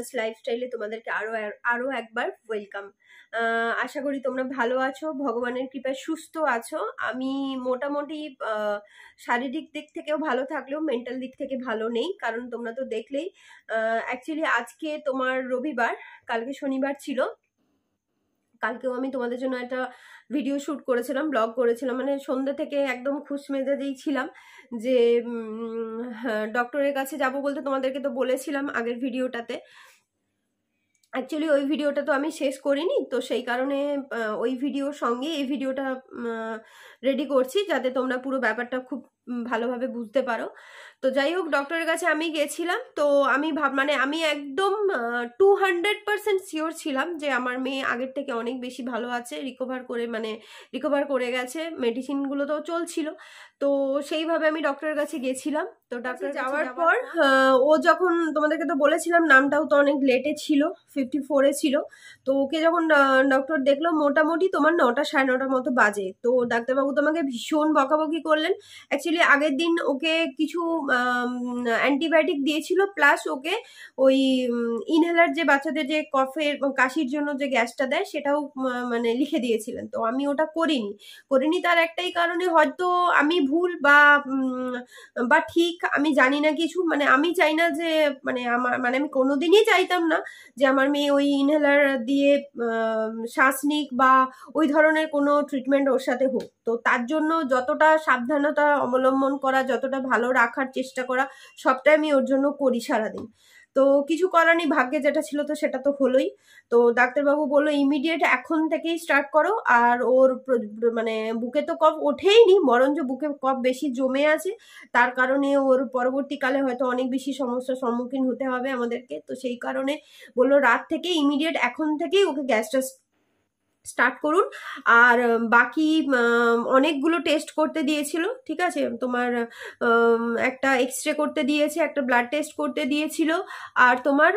রিতাস লাইফস্টাইলে তোমাদেরকে আরও আরও একবার ওয়েলকাম আশা করি তোমরা ভালো আছো ভগবানের কৃপায় সুস্থ আছো আমি মোটামুটি শারীরিক দিক থেকেও ভালো থাকলেও মেন্টাল দিক থেকে ভালো নেই কারণ তোমরা তো দেখলেই অ্যাকচুয়ালি আজকে তোমার রবিবার কালকে শনিবার ছিল কালকেও আমি তোমাদের জন্য একটা ভিডিও শ্যুট করেছিলাম ব্লগ করেছিলাম মানে সন্ধ্যা থেকে একদম খুশ মেজাজেই ছিলাম যে ডক্টরের হ্যাঁ, কাছে যাব বলতে তোমাদেরকে তো বলেছিলাম আগের ভিডিওটাতে অ্যাকচুয়ালি ওই ভিডিওটা তো আমি শেষ করিনি তো সেই কারণে ওই ভিডিওর সঙ্গে এই ভিডিওটা রেডি করছি যাতে তোমরা পুরো ব্যাপারটা খুব ভালোভাবে বুঝতে পারো তো যাই হোক ডক্টরের কাছে আমি গেছিলাম তো আমি ভাব মানে আমি একদম টু হান্ড্রেড পারসেন্ট শিওর ছিলাম যে আমার মেয়ে আগের থেকে অনেক বেশি ভালো আছে রিকভার করে মানে রিকভার করে গেছে মেডিসিনগুলো তো চলছিল তো সেইভাবে আমি ডক্টরের কাছে গেছিলাম তো ডাক্তার যাওয়ার পর হ্যাঁ, ও যখন তোমাদেরকে তো বলেছিলাম নামটাও তো অনেক লেটে ছিল ফিফটি ফোরে ছিল তো ওকে যখন ডক্টর দেখলো মোটামুটি তোমার নটা সাড়ে নটার মতো বাজে তো ডাক্তারবাবু তোমাকে ভীষণ বকাবকি করলেন অ্যাকচুয়ালি আগের দিন ওকে কিছু অ্যান্টিবায়োটিক দিয়েছিল প্লাস ওকে ওই ইনহেলার যে বাচ্চাদের যে কফের কাশির জন্য যে গ্যাসটা দেয় সেটাও মানে লিখে দিয়েছিলেন তো আমি ওটা করিনি করিনি তার একটাই কারণে হয়তো আমি ভুল বা বা ঠিক আমি জানি না কিছু মানে আমি চাই না যে মানে আমার মানে আমি কোনোদিনই চাইতাম না যে আমার আমি ওই ইনহেলার দিয়ে শ্বাসনিক বা ওই ধরনের কোনো ট্রিটমেন্ট ওর সাথে হোক তো তার জন্য যতটা সাবধানতা অবলম্বন করা যতটা ভালো রাখার চেষ্টা করা সবটাই আমি ওর জন্য করি সারাদিন তো কিছু করার নেই ভাগ্যে যেটা ছিল তো সেটা তো হলোই তো ডাক্তারবাবু বললো ইমিডিয়েট এখন থেকেই স্টার্ট করো আর ওর মানে বুকে তো কফ ওঠেই নি বরঞ্চ বুকে কফ বেশি জমে আছে তার কারণে ওর পরবর্তীকালে হয়তো অনেক বেশি সমস্যার সম্মুখীন হতে হবে আমাদেরকে তো সেই কারণে বললো রাত থেকে ইমিডিয়েট এখন থেকেই ওকে গ্যাস স্টার্ট করুন আর বাকি অনেকগুলো টেস্ট করতে দিয়েছিল ঠিক আছে তোমার একটা এক্স রে করতে দিয়েছে একটা ব্লাড টেস্ট করতে দিয়েছিল আর তোমার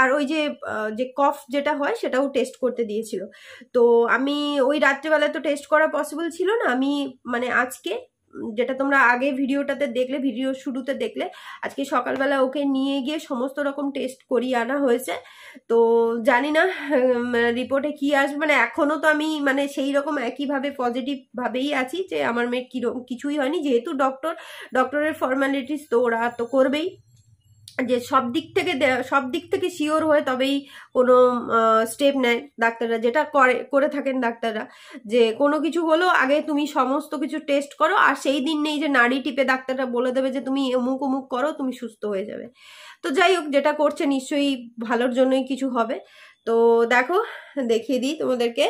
আর ওই যে যে কফ যেটা হয় সেটাও টেস্ট করতে দিয়েছিল তো আমি ওই রাত্রেবেলায় তো টেস্ট করা পসিবল ছিল না আমি মানে আজকে যেটা তোমরা আগে ভিডিওটাতে দেখলে ভিডিও শুরুতে দেখলে আজকে সকালবেলা ওকে নিয়ে গিয়ে সমস্ত রকম টেস্ট করিয়ে আনা হয়েছে তো জানি না রিপোর্টে কি আসবে মানে এখনও তো আমি মানে সেই রকম একইভাবে পজিটিভভাবেই আছি যে আমার মেয়ের কী কিছুই হয়নি যেহেতু ডক্টর ডক্টরের ফর্মালিটিস তো ওরা তো করবেই যে সব দিক থেকে সব দিক থেকে শিওর হয়ে তবেই কোনো স্টেপ নেয় ডাক্তাররা যেটা করে করে থাকেন ডাক্তাররা যে কোনো কিছু হলো আগে তুমি সমস্ত কিছু টেস্ট করো আর সেই দিন নেই যে নাড়ি টিপে ডাক্তাররা বলে দেবে যে তুমি অমুক অমুক করো তুমি সুস্থ হয়ে যাবে তো যাই হোক যেটা করছে নিশ্চয়ই ভালোর জন্যই কিছু হবে তো দেখো দেখিয়ে দিই তোমাদেরকে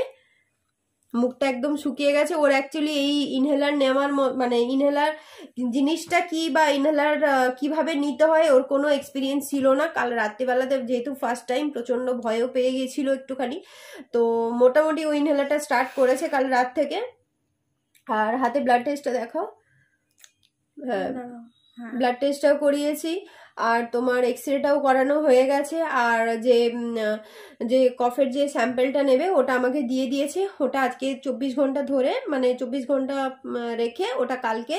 মুখটা একদম শুকিয়ে গেছে ওর অ্যাকচুয়ালি এই ইনহেলার নেওয়ার মানে ইনহেলার জিনিসটা কি বা ইনহেলার কিভাবে নিতে হয় ওর কোনো এক্সপিরিয়েন্স ছিল না কাল রাত্রিবেলাতে যেহেতু ফার্স্ট টাইম প্রচণ্ড ভয়ও পেয়ে গিয়েছিল একটুখানি তো মোটামুটি ওই ইনহেলারটা স্টার্ট করেছে কাল রাত থেকে আর হাতে ব্লাড টেস্টটা দেখাও হ্যাঁ ব্লাড হ্যাঁ। টেস্টটাও করিয়েছি আর তোমার এক্স রেটাও করানো হয়ে গেছে আর যে যে কফের যে স্যাম্পেলটা নেবে ওটা আমাকে দিয়ে দিয়েছে ওটা আজকে চব্বিশ ঘন্টা ধরে মানে চব্বিশ ঘন্টা রেখে ওটা কালকে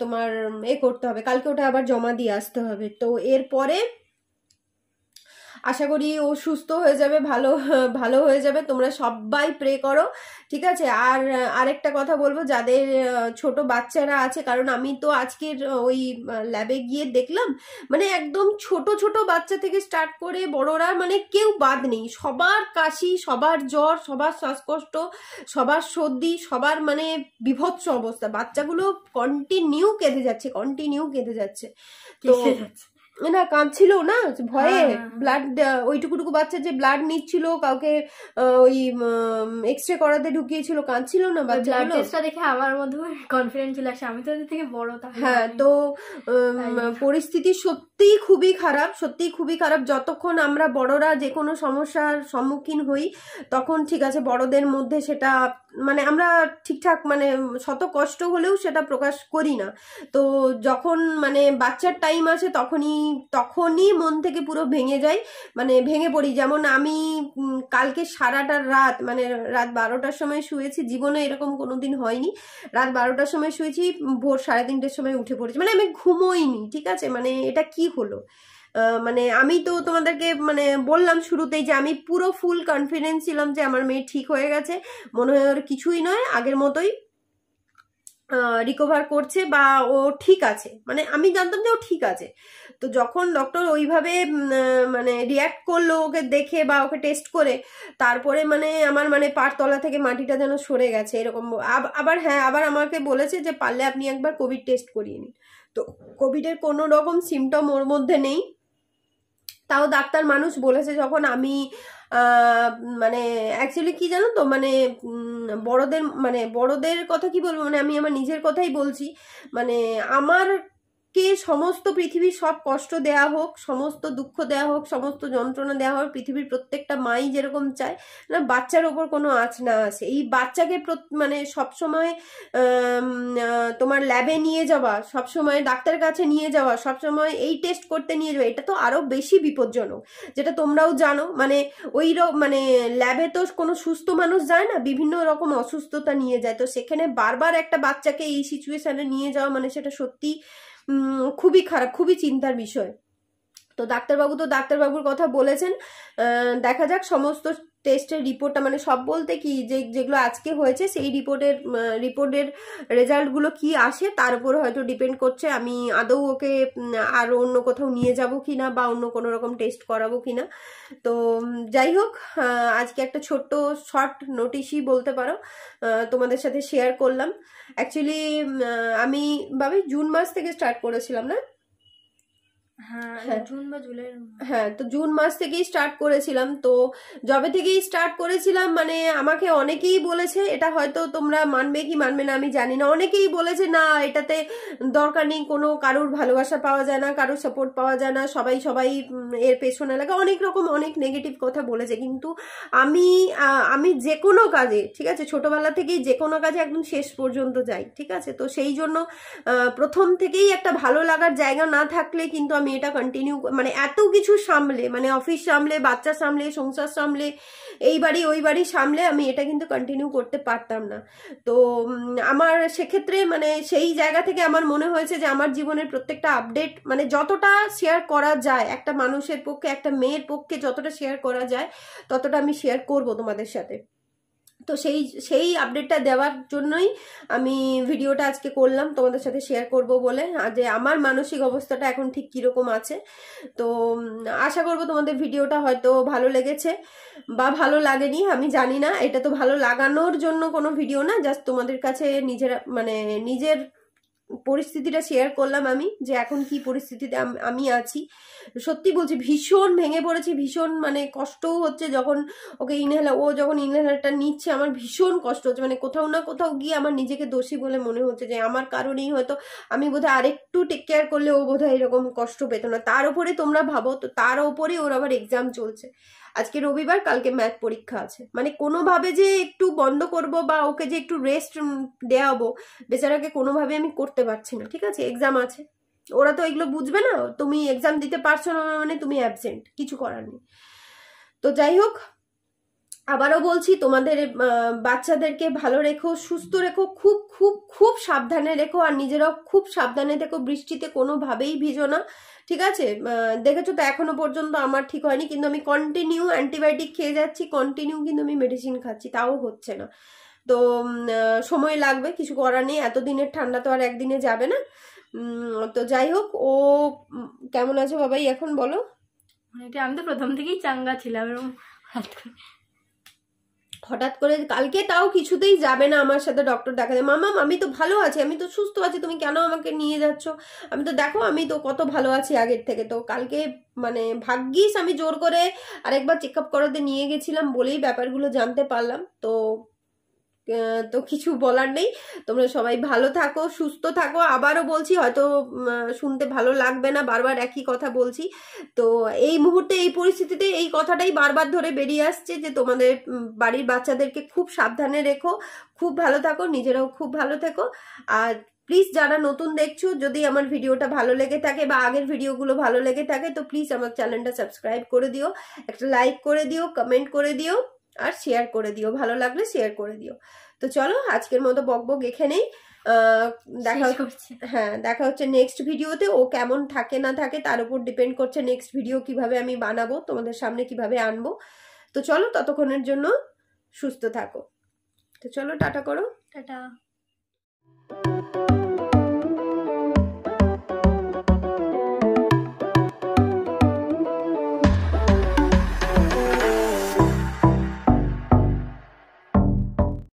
তোমার এ করতে হবে কালকে ওটা আবার জমা দিয়ে আসতে হবে তো এরপরে আশা করি ও সুস্থ হয়ে যাবে ভালো ভালো হয়ে যাবে তোমরা সবাই প্রে করো ঠিক আছে আর আরেকটা কথা বলবো যাদের ছোট বাচ্চারা আছে কারণ আমি তো আজকের ওই ল্যাবে গিয়ে দেখলাম মানে একদম ছোট ছোট বাচ্চা থেকে স্টার্ট করে বড়রা মানে কেউ বাদ নেই সবার কাশি সবার জ্বর সবার শ্বাসকষ্ট সবার সর্দি সবার মানে বিভৎস অবস্থা বাচ্চাগুলো কন্টিনিউ কেঁদে যাচ্ছে কন্টিনিউ কেঁদে যাচ্ছে তো না কাঁদছিল না ভয়ে ব্লাড হ্যাঁ, হ্যাঁ। ওইটুকুটুকু বাচ্চা যে ব্লাড নিচ্ছিল কাউকে ওই এক্সরে করাতে ঢুকিয়েছিল কাঁদছিল না বাচ্চাগুলো টেস্টটা দেখে আমার মধ্যে কনফিডেন্ট চলে আসে আমি তো থেকে বড় হ্যাঁ তো পরিস্থিতি সত্যিই খুবই খারাপ সত্যিই খুবই খারাপ যতক্ষণ আমরা বড়রা যে কোনো সমস্যার সম্মুখীন হই তখন ঠিক আছে বড়দের মধ্যে সেটা মানে আমরা ঠিকঠাক মানে শত কষ্ট হলেও সেটা প্রকাশ করি না তো যখন মানে বাচ্চার টাইম আসে তখনই তখনই মন থেকে পুরো ভেঙে যাই মানে ভেঙে পড়ি যেমন আমি কালকে সারাটা রাত মানে রাত বারোটার সময় শুয়েছি জীবনে এরকম কোনো দিন হয়নি রাত বারোটার সময় শুয়েছি ভোর সাড়ে তিনটের সময় উঠে পড়েছি মানে আমি ঘুমোইনি ঠিক আছে মানে এটা কি হলো মানে আমি তো তোমাদেরকে মানে বললাম শুরুতেই যে আমি পুরো ফুল কনফিডেন্স ছিলাম যে আমার মেয়ে ঠিক হয়ে গেছে মনে হয় ওর কিছুই নয় আগের মতোই রিকভার করছে বা ও ঠিক আছে মানে আমি জানতাম যে ও ঠিক আছে তো যখন ডক্টর ওইভাবে মানে রিয়াক্ট করলো ওকে দেখে বা ওকে টেস্ট করে তারপরে মানে আমার মানে পাটতলা থেকে মাটিটা যেন সরে গেছে এরকম আবার হ্যাঁ আবার আমাকে বলেছে যে পারলে আপনি একবার কোভিড টেস্ট করিয়ে নিন তো কোভিডের কোনো রকম সিমটম ওর মধ্যে নেই তাও ডাক্তার মানুষ বলেছে যখন আমি মানে অ্যাকচুয়ালি কি জানো তো মানে বড়দের মানে বড়দের কথা কি বলবো মানে আমি আমার নিজের কথাই বলছি মানে আমার কে সমস্ত পৃথিবীর সব কষ্ট দেয়া হোক সমস্ত দুঃখ দেয়া হোক সমস্ত যন্ত্রণা দেয়া হোক পৃথিবীর প্রত্যেকটা মাই যেরকম চায় না বাচ্চার ওপর কোনো আঁচ না আসে এই বাচ্চাকে মানে সব সময় তোমার ল্যাবে নিয়ে যাওয়া সব সময় ডাক্তার কাছে নিয়ে যাওয়া সব সময় এই টেস্ট করতে নিয়ে যাওয়া এটা তো আরও বেশি বিপজ্জনক যেটা তোমরাও জানো মানে ওই মানে ল্যাবে তো কোনো সুস্থ মানুষ যায় না বিভিন্ন রকম অসুস্থতা নিয়ে যায় তো সেখানে বারবার একটা বাচ্চাকে এই সিচুয়েশানে নিয়ে যাওয়া মানে সেটা সত্যি খুবই খারাপ খুবই চিন্তার বিষয় তো ডাক্তারবাবু তো ডাক্তারবাবুর কথা বলেছেন দেখা যাক সমস্ত টেস্টের রিপোর্টটা মানে সব বলতে কি যে যেগুলো আজকে হয়েছে সেই রিপোর্টের রিপোর্টের রেজাল্টগুলো কি আসে তার উপর হয়তো ডিপেন্ড করছে আমি আদৌ ওকে আর অন্য কোথাও নিয়ে যাব কি না বা অন্য কোনো রকম টেস্ট করাবো কি না তো যাই হোক আজকে একটা ছোট্ট শর্ট নোটিশই বলতে পারো তোমাদের সাথে শেয়ার করলাম অ্যাকচুয়ালি আমি ভাবি জুন মাস থেকে স্টার্ট করেছিলাম না হ্যাঁ, হ্যাঁ।, হ্যাঁ তো জুন মাস থেকেই স্টার্ট করেছিলাম তো জবে থেকেই স্টার্ট করেছিলাম মানে আমাকে অনেকেই বলেছে এটা হয়তো তোমরা মানবে কি মানবে না আমি জানি না অনেকেই বলেছে না এটাতে দরকার নেই কোনো কারোর ভালোবাসা পাওয়া যায় না কারোর সাপোর্ট পাওয়া যায় না সবাই সবাই এর পেছনে লাগে অনেক রকম অনেক নেগেটিভ কথা বলেছে কিন্তু আমি আমি যে কোনো কাজে ঠিক আছে ছোটোবেলা থেকেই যে কোনো কাজে একদম শেষ পর্যন্ত যাই ঠিক আছে তো সেই জন্য প্রথম থেকেই একটা ভালো লাগার জায়গা না থাকলে কিন্তু মেয়েটা কন্টিনিউ মানে এত কিছু সামলে মানে অফিস সামলে বাচ্চা সামলে সংসার সামলে এই বাড়ি ওই বাড়ি সামলে আমি এটা কিন্তু কন্টিনিউ করতে পারতাম না তো আমার সেক্ষেত্রে মানে সেই জায়গা থেকে আমার মনে হয়েছে যে আমার জীবনের প্রত্যেকটা আপডেট মানে যতটা শেয়ার করা যায় একটা মানুষের পক্ষে একটা মেয়ের পক্ষে যতটা শেয়ার করা যায় ততটা আমি শেয়ার করব তোমাদের সাথে তো সেই সেই আপডেটটা দেওয়ার জন্যই আমি ভিডিওটা আজকে করলাম তোমাদের সাথে শেয়ার করব বলে যে আমার মানসিক অবস্থাটা এখন ঠিক কীরকম আছে তো আশা করব তোমাদের ভিডিওটা হয়তো ভালো লেগেছে বা ভালো লাগেনি আমি জানি না এটা তো ভালো লাগানোর জন্য কোনো ভিডিও না জাস্ট তোমাদের কাছে নিজের মানে নিজের পরিস্থিতিটা শেয়ার করলাম আমি যে এখন কি পরিস্থিতিতে আমি আছি সত্যি বলছি ভীষণ ভেঙে পড়েছি ভীষণ মানে কষ্টও হচ্ছে যখন ওকে ইনহেলার ও যখন ইনহেলারটা নিচ্ছে আমার ভীষণ কষ্ট হচ্ছে মানে কোথাও না কোথাও গিয়ে আমার নিজেকে দোষী বলে মনে হচ্ছে যে আমার কারণেই হয়তো আমি বোধহয় আরেকটু টেক কেয়ার করলে ও বোধহয় এরকম কষ্ট পেত না তার উপরে তোমরা ভাবো তো তার উপরেই ওর আবার এক্সাম চলছে আজকে রবিবার কালকে ম্যাথ পরীক্ষা আছে মানে কোনোভাবে যে একটু বন্ধ করব বা ওকে যে একটু রেস্ট দেওয়াবো বেচারাকে কোনোভাবে আমি করতে করতে পারছি না ঠিক আছে এক্সাম আছে ওরা তো এগুলো বুঝবে না তুমি এক্সাম দিতে পারছো না মানে তুমি অ্যাবসেন্ট কিছু করার নেই তো যাই হোক আবারও বলছি তোমাদের বাচ্চাদেরকে ভালো রেখো সুস্থ রেখো খুব খুব খুব সাবধানে রেখো আর নিজেরাও খুব সাবধানে দেখো বৃষ্টিতে কোনোভাবেই ভিজো না ঠিক আছে দেখেছো তো এখনো পর্যন্ত আমার ঠিক হয়নি কিন্তু আমি কন্টিনিউ অ্যান্টিবায়োটিক খেয়ে যাচ্ছি কন্টিনিউ কিন্তু আমি মেডিসিন খাচ্ছি তাও হচ্ছে না তো সময় লাগবে কিছু করার নেই এতদিনের ঠান্ডা তো আর একদিনে যাবে না তো যাই হোক ও কেমন আছে বাবাই এখন বলো এটা আমি তো প্রথম থেকেই চাঙ্গা ছিলাম এবং হঠাৎ করে কালকে তাও কিছুতেই যাবে না আমার সাথে ডক্টর দেখাতে মামাম আমি তো ভালো আছি আমি তো সুস্থ আছি তুমি কেন আমাকে নিয়ে যাচ্ছ আমি তো দেখো আমি তো কত ভালো আছি আগের থেকে তো কালকে মানে ভাগ্যিস আমি জোর করে আরেকবার চেক আপ করাতে নিয়ে গেছিলাম বলেই ব্যাপারগুলো জানতে পারলাম তো তো কিছু বলার নেই তোমরা সবাই ভালো থাকো সুস্থ থাকো আবারও বলছি হয়তো শুনতে ভালো লাগবে না বারবার একই কথা বলছি তো এই মুহূর্তে এই পরিস্থিতিতে এই কথাটাই বারবার ধরে বেরিয়ে আসছে যে তোমাদের বাড়ির বাচ্চাদেরকে খুব সাবধানে রেখো খুব ভালো থাকো নিজেরাও খুব ভালো থেকো আর প্লিজ যারা নতুন দেখছো যদি আমার ভিডিওটা ভালো লেগে থাকে বা আগের ভিডিওগুলো ভালো লেগে থাকে তো প্লিজ আমার চ্যানেলটা সাবস্ক্রাইব করে দিও একটা লাইক করে দিও কমেন্ট করে দিও আর শেয়ার করে দিও ভালো লাগলে শেয়ার করে দিও তো চলো আজকের মতো বকবক এখানেই দেখা হ্যাঁ দেখা হচ্ছে নেক্সট ভিডিওতে ও কেমন থাকে না থাকে তার উপর ডিপেন্ড করছে নেক্সট ভিডিও কিভাবে আমি বানাবো তোমাদের সামনে কিভাবে আনবো তো চলো ততক্ষণের জন্য সুস্থ থাকো তো চলো টাটা করো টাটা